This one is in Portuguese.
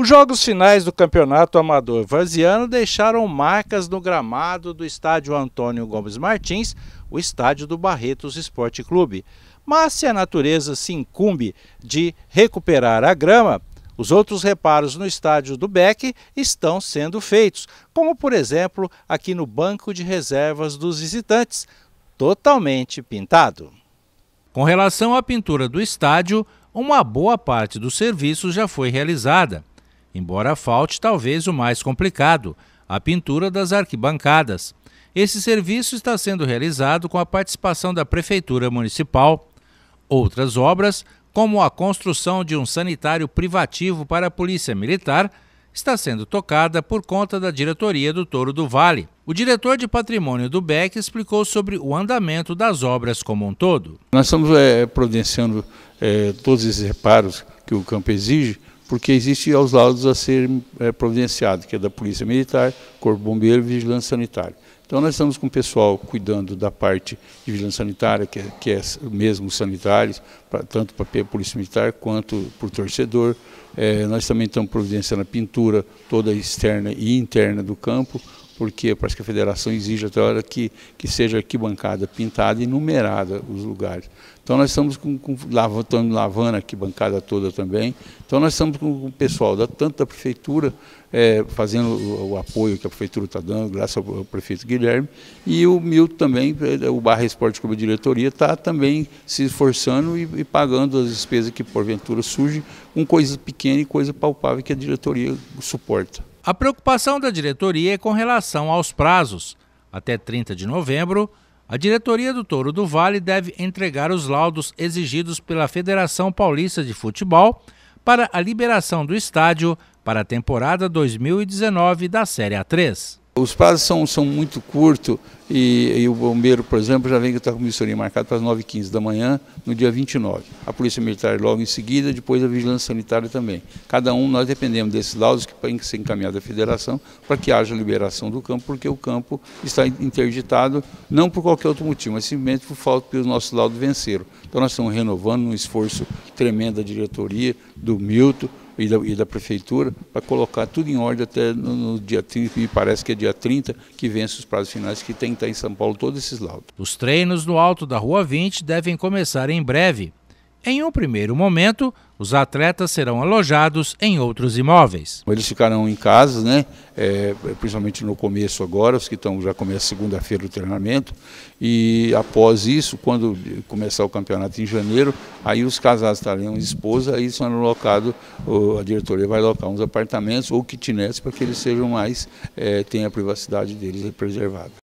Os jogos finais do Campeonato Amador Vaziano deixaram marcas no gramado do estádio Antônio Gomes Martins, o estádio do Barretos Esporte Clube. Mas se a natureza se incumbe de recuperar a grama, os outros reparos no estádio do Beck estão sendo feitos, como por exemplo aqui no banco de reservas dos visitantes, totalmente pintado. Com relação à pintura do estádio, uma boa parte do serviço já foi realizada embora falte talvez o mais complicado, a pintura das arquibancadas. Esse serviço está sendo realizado com a participação da Prefeitura Municipal. Outras obras, como a construção de um sanitário privativo para a Polícia Militar, está sendo tocada por conta da diretoria do Touro do Vale. O diretor de patrimônio do BEC explicou sobre o andamento das obras como um todo. Nós estamos é, providenciando é, todos esses reparos que o campo exige, porque existe aos laudos a ser é, providenciado, que é da Polícia Militar, Corpo Bombeiro e Vigilância Sanitária. Então nós estamos com o pessoal cuidando da parte de vigilância sanitária, que é, que é mesmo sanitários, pra, tanto para a Polícia Militar quanto para o torcedor. É, nós também estamos providenciando a pintura toda externa e interna do campo, porque parece que a federação exige até hora que, que seja arquibancada pintada e numerada os lugares. Então nós estamos com, com lavando a arquibancada toda também. Então nós estamos com, o pessoal, da, tanto da prefeitura, é, fazendo o, o, apoio que a prefeitura está dando, graças ao, ao prefeito Guilherme, e o Milton também, é, é, o Barra Esporte Clube Diretoria, está também se esforçando e, e, pagando as despesas que porventura surgem, com coisa pequena e coisa palpável que a diretoria suporta. A preocupação da diretoria é com relação aos prazos. Até 30 de novembro, a diretoria do Touro do Vale deve entregar os laudos exigidos pela Federação Paulista de Futebol para a liberação do estádio para a temporada 2019 da Série A3. Os prazos são, são muito curtos e, e o bombeiro, por exemplo, já vem que está com vistoria marcada para as 9h15 da manhã, no dia 29. A Polícia Militar logo em seguida, depois a Vigilância Sanitária também. Cada um, nós dependemos desses laudos que têm que ser encaminhados à Federação para que haja liberação do campo, porque o campo está interditado, não por qualquer outro motivo, mas simplesmente por falta que os nossos laudos venceram. Então nós estamos renovando um esforço tremendo da diretoria, do Milton, e da, e da, prefeitura para colocar tudo em ordem até no, no dia 30, me parece que é dia 30, que vence os prazos finais que tem Está em São Paulo todos esses laudos. Os treinos no alto da Rua 20 devem começar em breve. Em um primeiro momento, os atletas serão alojados em outros imóveis. Eles ficarão em casa, né? É, principalmente no começo agora, os que estão já começa segunda-feira o treinamento. E após isso, quando começar o campeonato em janeiro, aí os casados estarão em esposa, aí são alocados, a diretoria vai alocar uns apartamentos ou kitnets para que eles sejam mais, é, tenham a privacidade deles preservada.